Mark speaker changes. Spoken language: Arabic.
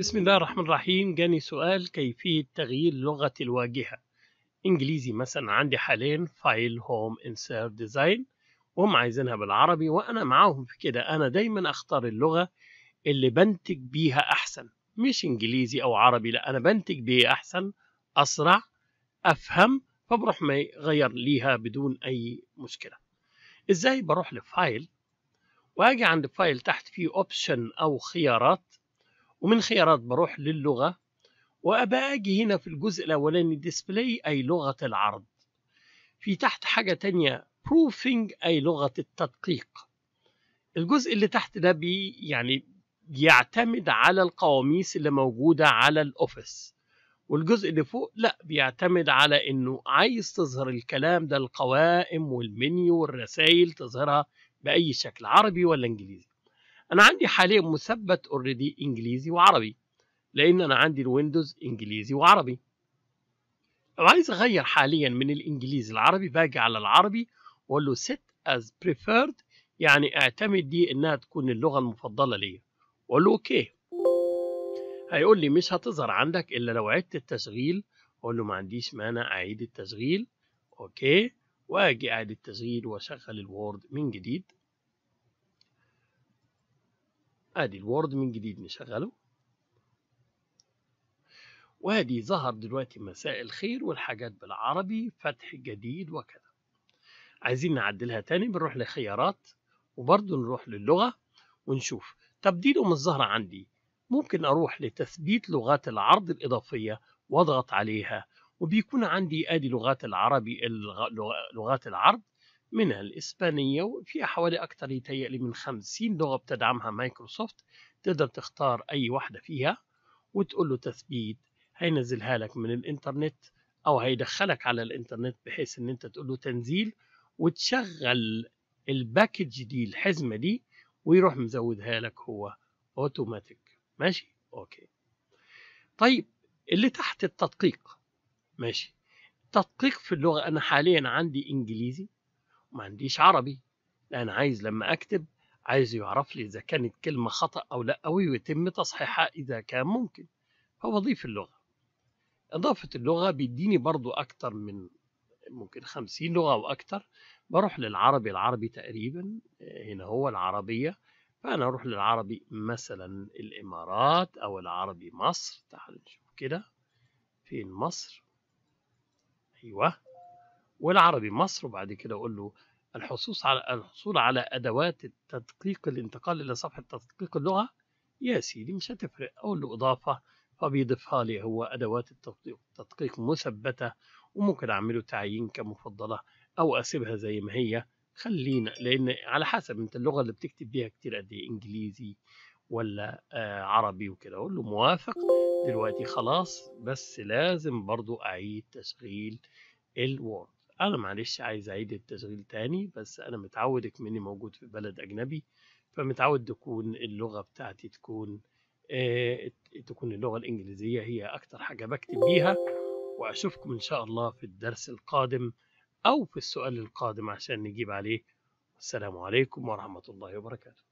Speaker 1: بسم الله الرحمن الرحيم جاني سؤال كيفية تغيير لغة الواجهة إنجليزي مثلا عندي حالين فايل هوم انسيرت ديزاين وهم عايزينها بالعربي وأنا معاهم في كده أنا دايما أختار اللغة اللي بنتج بيها أحسن مش إنجليزي أو عربي لا أنا بنتج بيها أحسن أسرع أفهم فبروح يغير ليها بدون أي مشكلة إزاي بروح لفايل وأجي عند فايل تحت فيه أوبشن أو خيارات ومن خيارات بروح للغة وأبقى أجي هنا في الجزء الأولاني ديسبلاي أي لغة العرض في تحت حاجة تانية بروفينج أي لغة التدقيق الجزء اللي تحت ده بي يعني بيعتمد على القواميس اللي موجودة على الأوفيس والجزء اللي فوق لا بيعتمد على انه عايز تظهر الكلام ده القوائم والمنيو والرسائل تظهرها باي شكل عربي ولا انجليزي انا عندي حاليا مثبت اوريدي انجليزي وعربي لان انا عندي الويندوز انجليزي وعربي لو عايز اغير حاليا من الانجليزي العربي باجي على العربي واقول له set as preferred يعني اعتمد دي انها تكون اللغه المفضله ليا واقول له اوكي هيقول لي مش هتظهر عندك الا لو عدت التشغيل اقول له ما عنديش مانع اعيد التشغيل اوكي واجي اعيد التشغيل واشغل الوورد من جديد ادي الوورد من جديد نشغله وادي ظهر دلوقتي مساء الخير والحاجات بالعربي فتح جديد وكذا عايزين نعدلها تاني بنروح لخيارات وبرضه نروح للغة ونشوف تبديله مش ظاهر عندي ممكن أروح لتثبيت لغات العرض الإضافية وأضغط عليها وبيكون عندي آدي لغات العربي لغات العرض منها الإسبانية وفيها حوالي أكثر يتهيألي من 50 لغة بتدعمها مايكروسوفت تقدر تختار أي واحدة فيها وتقول له تثبيت هينزلها لك من الإنترنت أو هيدخلك على الإنترنت بحيث إن أنت تقول له تنزيل وتشغل الباكج دي الحزمة دي ويروح مزودها لك هو أوتوماتيك ماشي أوكي طيب اللي تحت التدقيق ماشي تدقيق في اللغة أنا حاليا عندي إنجليزي ما عنديش عربي انا عايز لما اكتب عايز يعرف لي اذا كانت كلمه خطا او لا ويتم تصحيحها اذا كان ممكن فبضيف اللغه اضافه اللغه بيديني برضو اكتر من ممكن خمسين لغه او اكتر بروح للعربي العربي تقريبا هنا هو العربيه فانا اروح للعربي مثلا الامارات او العربي مصر تعال نشوف كده فين مصر ايوه والعربي مصر وبعد كده أقول له الحصول على الحصول على أدوات التدقيق الانتقال إلى صفحة تدقيق اللغة يا سيدي مش هتفرق أقول له إضافة فبيضيفها لي هو أدوات التدقيق مثبتة وممكن أعمله تعيين كمفضلة أو أسيبها زي ما هي خلينا لأن على حسب أنت اللغة اللي بتكتب بيها كتير قد إيه إنجليزي ولا آه عربي وكده أقول له موافق دلوقتي خلاص بس لازم برضو أعيد تشغيل الوورد أنا معلش عايز أعيد التشغيل تاني بس أنا متعود مني موجود في بلد أجنبي فمتعود تكون اللغة بتاعتي تكون آه تكون اللغة الإنجليزية هي أكتر حاجة بكتب بيها وأشوفكم إن شاء الله في الدرس القادم أو في السؤال القادم عشان نجيب عليه السلام عليكم ورحمة الله وبركاته